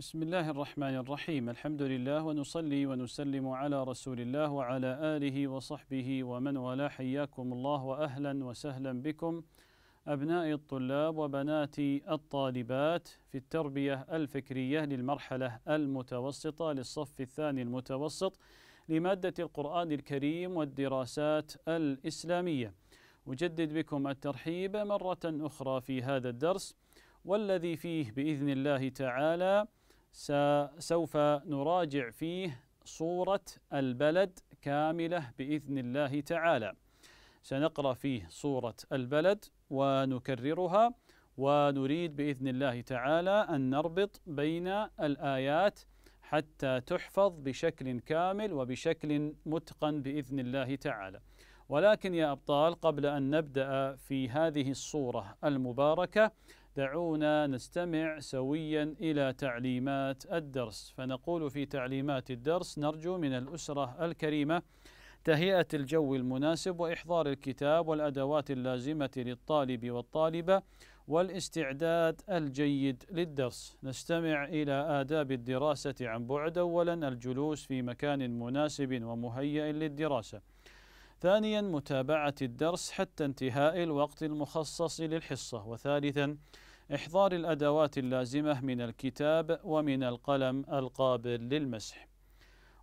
بسم الله الرحمن الرحيم الحمد لله ونصلي ونسلم على رسول الله وعلى آله وصحبه ومن والاه حياكم الله وأهلا وسهلا بكم أبناء الطلاب وبنات الطالبات في التربية الفكرية للمرحلة المتوسطة للصف الثاني المتوسط لمادة القرآن الكريم والدراسات الإسلامية أجدد بكم الترحيب مرة أخرى في هذا الدرس والذي فيه بإذن الله تعالى سوف نراجع فيه صورة البلد كاملة بإذن الله تعالى سنقرأ فيه صورة البلد ونكررها ونريد بإذن الله تعالى أن نربط بين الآيات حتى تحفظ بشكل كامل وبشكل متقن بإذن الله تعالى ولكن يا أبطال قبل أن نبدأ في هذه الصورة المباركة دعونا نستمع سويا إلى تعليمات الدرس فنقول في تعليمات الدرس نرجو من الأسرة الكريمة تهيئة الجو المناسب وإحضار الكتاب والأدوات اللازمة للطالب والطالبة والاستعداد الجيد للدرس نستمع إلى آداب الدراسة عن بعد أولا الجلوس في مكان مناسب ومهيئ للدراسة ثانيا متابعة الدرس حتى انتهاء الوقت المخصص للحصة وثالثا إحضار الأدوات اللازمة من الكتاب ومن القلم القابل للمسح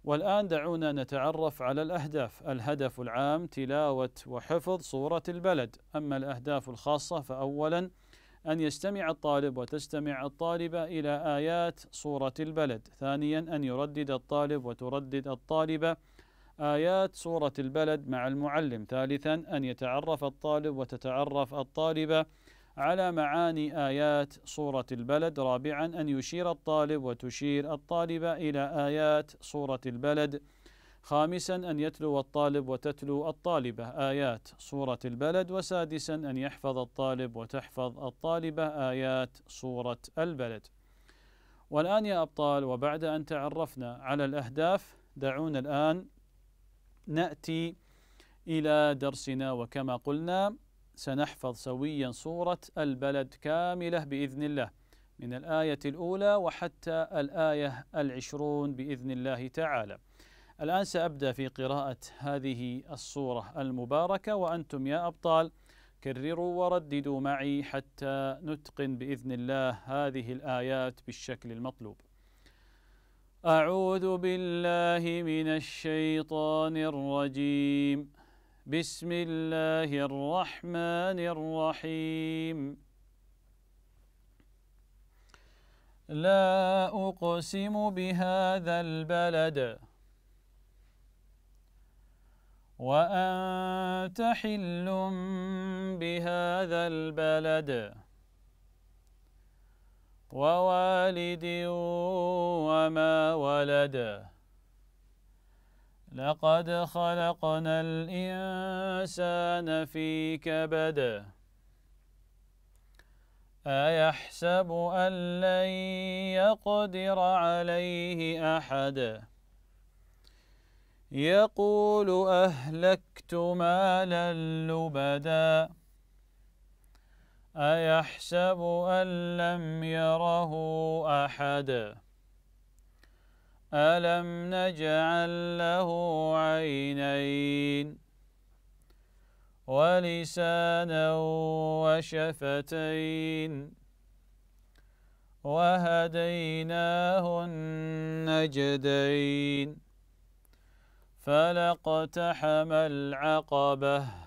والآن دعونا نتعرف على الأهداف الهدف العام تلاوة وحفظ صورة البلد أما الأهداف الخاصة فأولا أن يستمع الطالب وتستمع الطالبة إلى آيات صورة البلد ثانيا أن يردد الطالب وتردد الطالبة آيات سورة البلد مع المعلم ثالثا أن يتعرف الطالب وتتعرف الطالبة على معاني آيات سورة البلد رابعا أن يشير الطالب وتشير الطالبة إلى آيات سورة البلد خامسا أن يتلو الطالب وتتلو الطالبة آيات سورة البلد وسادسا أن يحفظ الطالب وتحفظ الطالبة آيات سورة البلد والآن يا أبطال وبعد أن تعرفنا على الأهداف دعونا الآن ناتي الى درسنا وكما قلنا سنحفظ سويا سوره البلد كامله باذن الله من الايه الاولى وحتى الايه العشرون باذن الله تعالى الان سابدا في قراءه هذه السوره المباركه وانتم يا ابطال كرروا ورددوا معي حتى نتقن باذن الله هذه الايات بالشكل المطلوب أعوذ بالله من الشيطان الرجيم بسم الله الرحمن الرحيم لا أقسم بهذا البلد وأنت حل بهذا البلد ووالد وما ولد لقد خلقنا الإنسان في كبد أيحسب أن لن يقدر عليه أحد يقول أهلكت مالا لبداً أيحسب أن لم يره أحد ألم نجعل له عينين ولسانا وشفتين وهديناه النجدين فلقتحم العقبه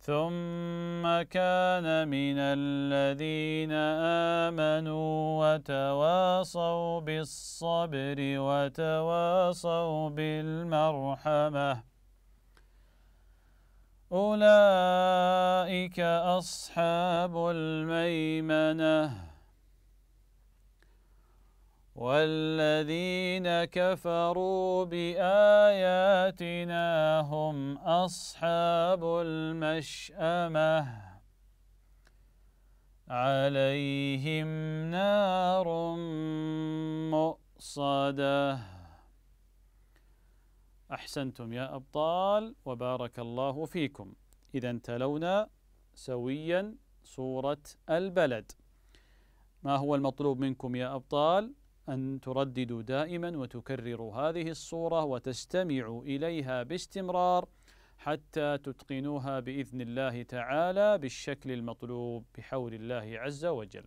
ثم كان من الذين آمنوا وتواصوا بالصبر وتواصوا بالمرحمة أولئك أصحاب الميمنة والذين كفروا بآياتنا هم أصحاب المشأمة عليهم نار مؤصدة أحسنتم يا أبطال وبارك الله فيكم إذا تلونا سويا صورة البلد ما هو المطلوب منكم يا أبطال؟ أن ترددوا دائما وتكرروا هذه الصورة وتستمعوا إليها باستمرار حتى تتقنوها بإذن الله تعالى بالشكل المطلوب بحول الله عز وجل.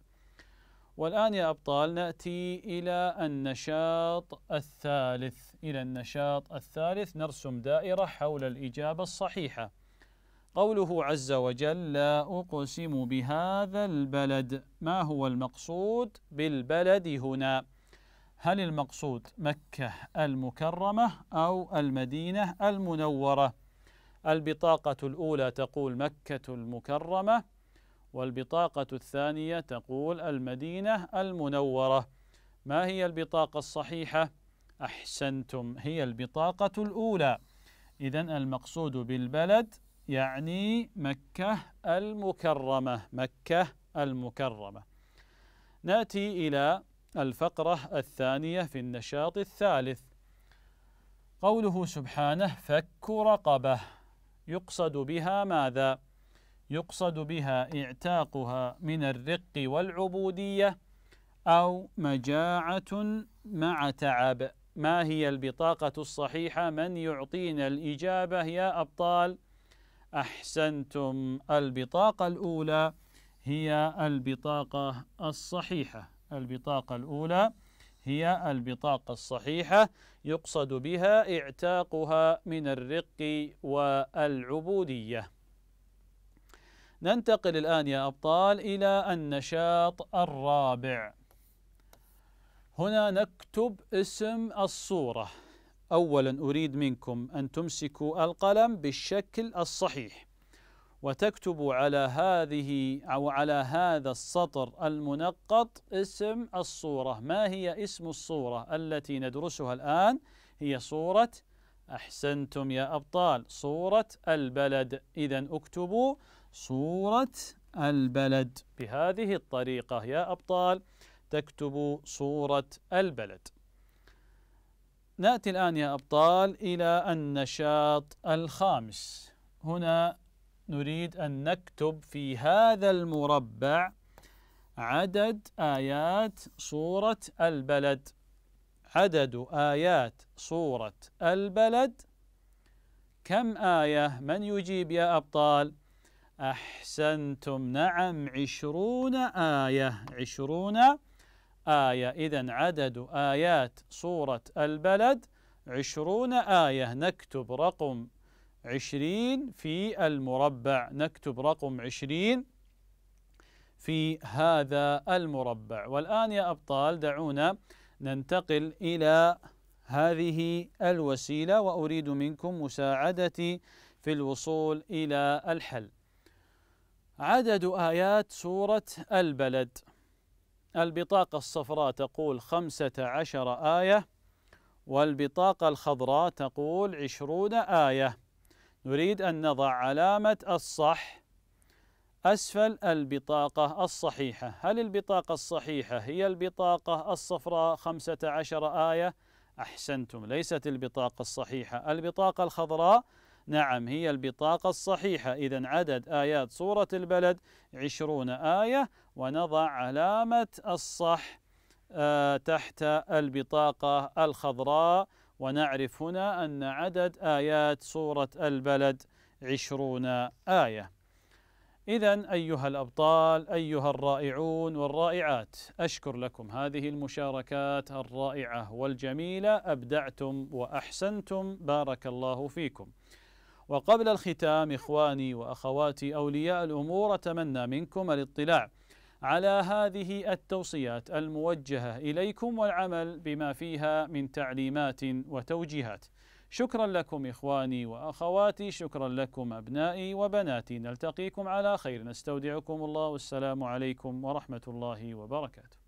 والآن يا أبطال نأتي إلى النشاط الثالث، إلى النشاط الثالث نرسم دائرة حول الإجابة الصحيحة. قوله عز وجل لا أقسم بهذا البلد، ما هو المقصود بالبلد هنا؟ هل المقصود مكة المكرمة أو المدينة المنورة البطاقة الأولى تقول مكة المكرمة والبطاقة الثانية تقول المدينة المنورة ما هي البطاقة الصحيحة؟ أحسنتم هي البطاقة الأولى إذا المقصود بالبلد يعني مكة المكرمة مكة المكرمة نأتي إلى الفقرة الثانية في النشاط الثالث قوله سبحانه فك رقبة يقصد بها ماذا؟ يقصد بها اعتاقها من الرق والعبودية أو مجاعة مع تعب ما هي البطاقة الصحيحة من يعطينا الإجابة يا أبطال أحسنتم البطاقة الأولى هي البطاقة الصحيحة البطاقة الأولى هي البطاقة الصحيحة يقصد بها اعتاقها من الرق والعبودية ننتقل الآن يا أبطال إلى النشاط الرابع هنا نكتب اسم الصورة أولا أريد منكم أن تمسكوا القلم بالشكل الصحيح وتكتب على هذه أو على هذا السطر المنقط اسم الصورة ما هي اسم الصورة التي ندرسها الآن هي صورة أحسنتم يا أبطال صورة البلد إذا اكتبوا صورة البلد بهذه الطريقة يا أبطال تكتبوا صورة البلد نأتي الآن يا أبطال إلى النشاط الخامس هنا نريد أن نكتب في هذا المربع عدد آيات صورة البلد عدد آيات صورة البلد كم آية من يجيب يا أبطال أحسنتم نعم عشرون آية عشرون آية إذا عدد آيات صورة البلد عشرون آية نكتب رقم عشرين في المربع نكتب رقم عشرين في هذا المربع والآن يا أبطال دعونا ننتقل إلى هذه الوسيلة وأريد منكم مساعدتي في الوصول إلى الحل عدد آيات سورة البلد البطاقة الصفراء تقول خمسة عشر آية والبطاقة الخضراء تقول عشرون آية نريد أن نضع علامة الصح أسفل البطاقة الصحيحة هل البطاقة الصحيحة هي البطاقة الصفراء 15 آية؟ أحسنتم ليست البطاقة الصحيحة البطاقة الخضراء نعم هي البطاقة الصحيحة إذا عدد آيات سورة البلد عشرون آية ونضع علامة الصح آه، تحت البطاقة الخضراء ونعرف هنا أن عدد آيات سورة البلد عشرون آية إذا أيها الأبطال أيها الرائعون والرائعات أشكر لكم هذه المشاركات الرائعة والجميلة أبدعتم وأحسنتم بارك الله فيكم وقبل الختام إخواني وأخواتي أولياء الأمور أتمنى منكم الاطلاع على هذه التوصيات الموجهه اليكم والعمل بما فيها من تعليمات وتوجيهات. شكرا لكم اخواني واخواتي، شكرا لكم ابنائي وبناتي، نلتقيكم على خير، نستودعكم الله والسلام عليكم ورحمه الله وبركاته.